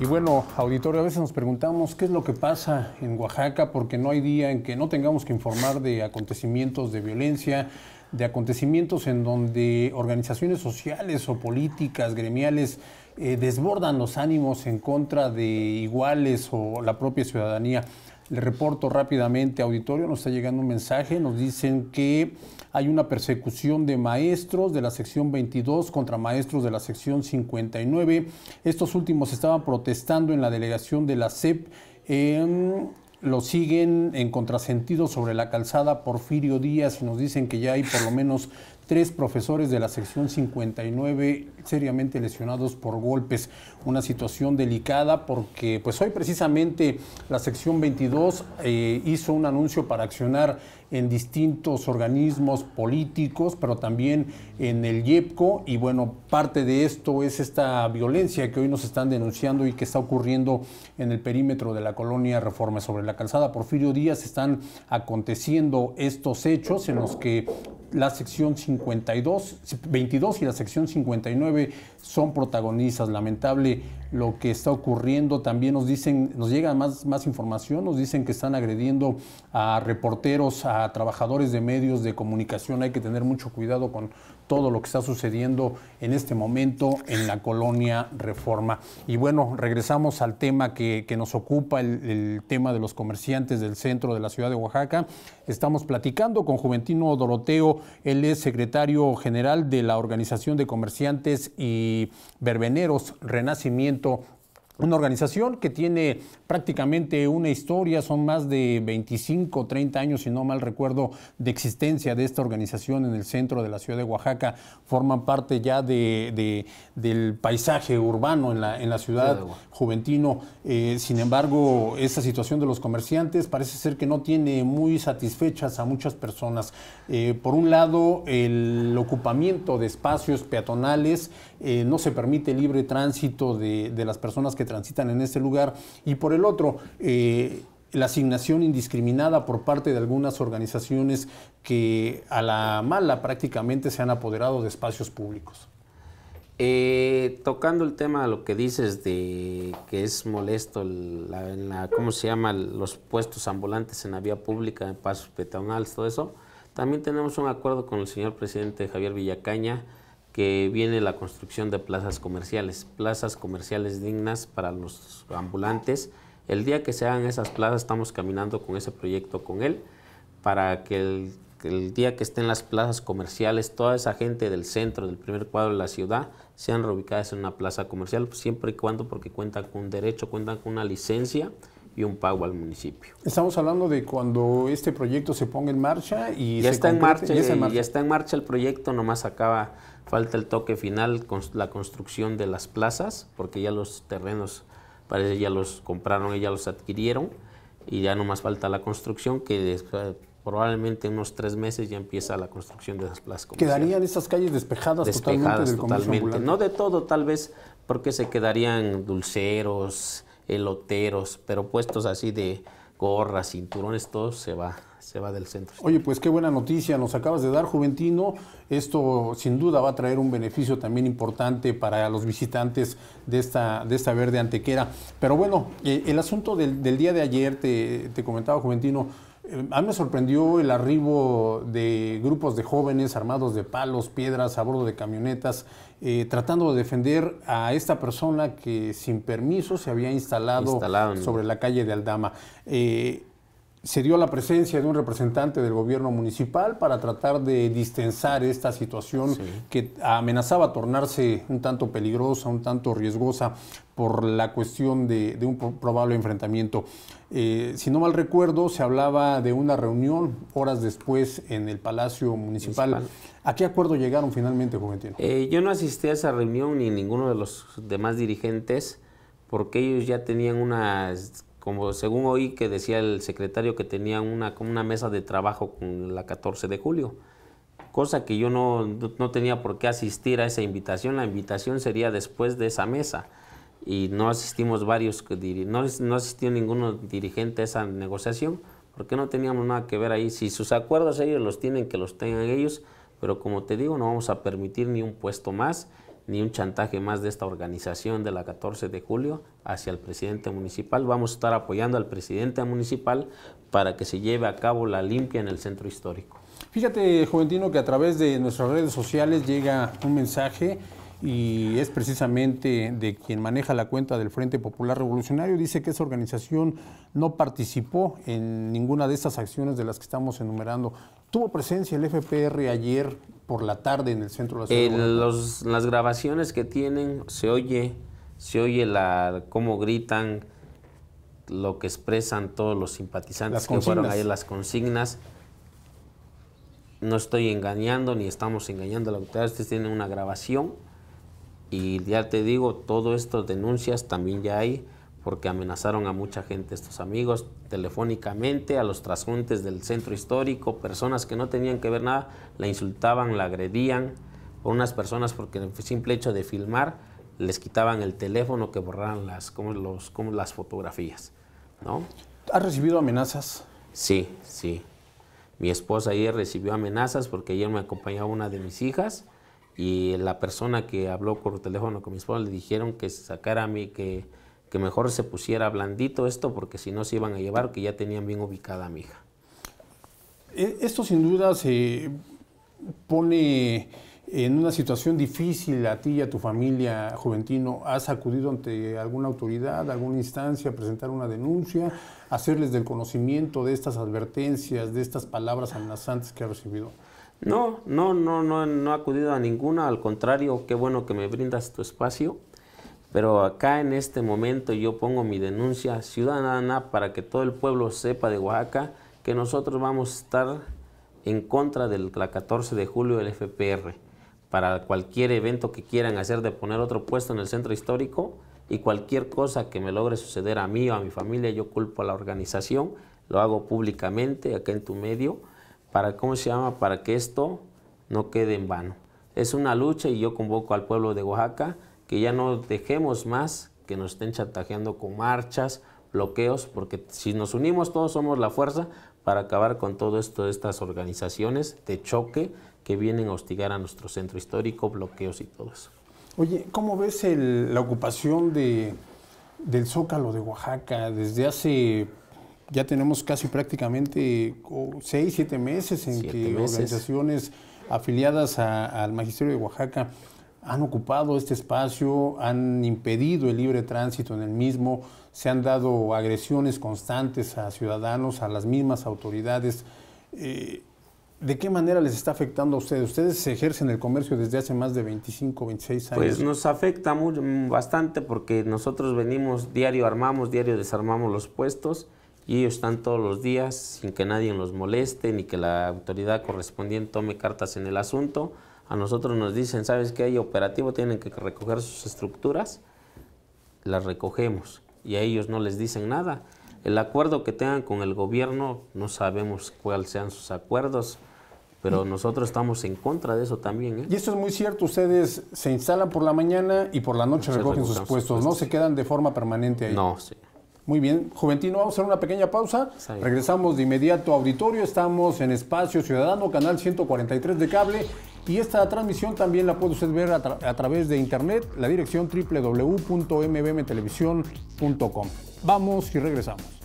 Y bueno, auditorio, a veces nos preguntamos qué es lo que pasa en Oaxaca, porque no hay día en que no tengamos que informar de acontecimientos de violencia, de acontecimientos en donde organizaciones sociales o políticas, gremiales, eh, desbordan los ánimos en contra de iguales o la propia ciudadanía. Le reporto rápidamente, auditorio, nos está llegando un mensaje, nos dicen que hay una persecución de maestros de la sección 22 contra maestros de la sección 59. Estos últimos estaban protestando en la delegación de la CEP. lo siguen en contrasentido sobre la calzada Porfirio Díaz y nos dicen que ya hay por lo menos tres profesores de la sección 59 seriamente lesionados por golpes. Una situación delicada porque pues hoy precisamente la sección 22 eh, hizo un anuncio para accionar en distintos organismos políticos, pero también en el YEPCO y bueno, parte de esto es esta violencia que hoy nos están denunciando y que está ocurriendo en el perímetro de la colonia Reforma sobre la calzada Porfirio Díaz están aconteciendo estos hechos en los que la sección 52, 22 y la sección 59 son protagonistas. Lamentable lo que está ocurriendo. También nos dicen, nos llega más, más información, nos dicen que están agrediendo a reporteros, a trabajadores de medios de comunicación. Hay que tener mucho cuidado con todo lo que está sucediendo en este momento en la colonia Reforma. Y bueno, regresamos al tema que, nos ocupa, el tema de los comerciantes del centro de la ciudad de Oaxaca. Estamos platicando con Juventino Doroteo él es secretario general de la Organización de Comerciantes y Verbeneros Renacimiento una organización que tiene prácticamente una historia, son más de 25, 30 años, si no mal recuerdo, de existencia de esta organización en el centro de la ciudad de Oaxaca. Forman parte ya de, del paisaje urbano en la, en la ciudad juventino. Eh, sin embargo, esta situación de los comerciantes parece ser que no tiene muy satisfechas a muchas personas. Eh, por un lado, el ocupamiento de espacios peatonales, eh, no se permite libre tránsito de, de las personas que transitan en este lugar, y por el otro, eh, la asignación indiscriminada por parte de algunas organizaciones que a la mala prácticamente se han apoderado de espacios públicos. Eh, tocando el tema de lo que dices de que es molesto ¿cómo se llama? Los puestos ambulantes en la vía pública, en pasos peatonales, todo eso. También tenemos un acuerdo con el señor presidente Javier Villacaña que viene la construcción de plazas comerciales, plazas comerciales dignas para los ambulantes. El día que se hagan esas plazas, estamos caminando con ese proyecto con él, para que el, día que estén las plazas comerciales, toda esa gente del centro, del primer cuadro de la ciudad, sean reubicadas en una plaza comercial, siempre y cuando porque cuentan con un derecho, cuentan con una licencia y un pago al municipio. Estamos hablando de cuando este proyecto se ponga en marcha y ya se está en eh, marcha, ya está en marcha. el proyecto, nomás acaba falta el toque final con la construcción de las plazas, porque ya los terrenos parece ya los compraron, ya los adquirieron y ya nomás falta la construcción que eh, probablemente en unos tres meses ya empieza la construcción de esas plazas. ¿Quedarían estas calles despejadas, totalmente del totalmente. No de todo, tal vez, porque se quedarían dulceros, eloteros, pero puestos así de gorras, cinturones, todo se va, se va del centro. Oye, pues qué buena noticia nos acabas de dar, Juventino. Esto sin duda va a traer un beneficio también importante para los visitantes de esta, de esta verde antequera. Pero bueno, eh, el asunto del, del, día de ayer, te, te comentaba, Juventino, eh, a mí me sorprendió el arribo de grupos de jóvenes armados de palos, piedras, a bordo de camionetas, eh, tratando de defender a esta persona que sin permiso se había instalado, sobre la calle de Aldama. Eh, se dio la presencia de un representante del gobierno municipal para tratar de distensar esta situación que amenazaba tornarse un tanto peligrosa, un tanto riesgosa por la cuestión de, un probable enfrentamiento. Eh, si no mal recuerdo, se hablaba de una reunión horas después en el Palacio Municipal. ¿A qué acuerdo llegaron finalmente, Juventino? Eh, yo no asistí a esa reunión ni ninguno de los demás dirigentes porque ellos ya tenían unas como según oí que decía el secretario que tenía una, una mesa de trabajo con la 14 de julio, cosa que yo no, tenía por qué asistir a esa invitación, la invitación sería después de esa mesa y no asistimos varios, no, no asistió ninguno dirigente a esa negociación porque no teníamos nada que ver ahí, si sus acuerdos ellos los tienen, que los tengan ellos, pero como te digo, no vamos a permitir ni un puesto más ni un chantaje más de esta organización de la 14 de julio hacia el presidente municipal. Vamos a estar apoyando al presidente municipal para que se lleve a cabo la limpia en el centro histórico. Fíjate, Juventino, que a través de nuestras redes sociales llega un mensaje y es precisamente de quien maneja la cuenta del Frente Popular Revolucionario, dice que esa organización no participó en ninguna de estas acciones de las que estamos enumerando. ¿Tuvo presencia el FPR ayer por la tarde en el centro de la ciudad? las grabaciones que tienen se oye, se oye la cómo gritan, lo que expresan todos los simpatizantes que fueron las consignas no estoy engañando ni estamos engañando a la autoridad, ustedes tienen una grabación y ya te digo, todo estas denuncias también ya hay, porque amenazaron a mucha gente estos amigos telefónicamente, a los trasuntes del centro histórico, personas que no tenían que ver nada, la insultaban, la agredían, unas personas porque el simple hecho de filmar les quitaban el teléfono que borraran las, como los, las fotografías. ¿no? ¿Has recibido amenazas? Sí, sí. Mi esposa ayer recibió amenazas porque ayer me acompañaba una de mis hijas y la persona que habló por teléfono con mi esposa le dijeron que sacara a mí, que, que mejor se pusiera blandito esto porque si no se iban a llevar, que ya tenían bien ubicada a mi hija. E, esto sin duda se pone en una situación difícil a ti y a tu familia, Juventino, ¿has acudido ante alguna autoridad, alguna instancia, a presentar una denuncia, hacerles del conocimiento de estas advertencias, de estas palabras amenazantes que ha recibido? No, no, no, no, no he acudido a ninguna, al contrario, qué bueno que me brindas tu espacio, pero acá en este momento yo pongo mi denuncia ciudadana para que todo el pueblo sepa de Oaxaca que nosotros vamos a estar en contra del la 14 de julio del FPR para cualquier evento que quieran hacer de poner otro puesto en el centro histórico y cualquier cosa que me logre suceder a mí o a mi familia, yo culpo a la organización, lo hago públicamente acá en tu medio para, ¿cómo se llama? Para que esto no quede en vano. Es una lucha y yo convoco al pueblo de Oaxaca que ya no dejemos más que nos estén chantajeando con marchas, bloqueos, porque si nos unimos todos somos la fuerza para acabar con todo esto estas organizaciones de choque que vienen a hostigar a nuestro centro histórico, bloqueos y todo eso. Oye, ¿cómo ves la ocupación del Zócalo de Oaxaca desde hace ya tenemos casi prácticamente oh, seis, siete meses en que organizaciones afiliadas al Magisterio de Oaxaca han ocupado este espacio, han impedido el libre tránsito en el mismo, se han dado agresiones constantes a ciudadanos, a las mismas autoridades. Eh, ¿De qué manera les está afectando a ustedes? Ustedes ejercen el comercio desde hace más de 25, 26 años. Pues nos afecta mm, bastante porque nosotros venimos diario, armamos, diario desarmamos los puestos y ellos están todos los días sin que nadie los moleste ni que la autoridad correspondiente tome cartas en el asunto. A nosotros nos dicen, ¿sabes qué? Hay operativo, tienen que recoger sus estructuras, las recogemos y a ellos no les dicen nada. El acuerdo que tengan con el gobierno, no sabemos cuáles sean sus acuerdos, pero mm. nosotros estamos en contra de eso también. ¿eh? Y eso es muy cierto, ustedes se instalan por la mañana y por la noche recogen, sus puestos, sus puestos, no se quedan de forma permanente ahí. No, sí. Muy bien, Juventino, vamos a hacer una pequeña pausa. Regresamos de inmediato a auditorio. Estamos en Espacio Ciudadano, canal 143 de cable. Y esta transmisión también la puede usted ver a, través de internet, la dirección www.mbmtelevisión.com. Vamos y regresamos.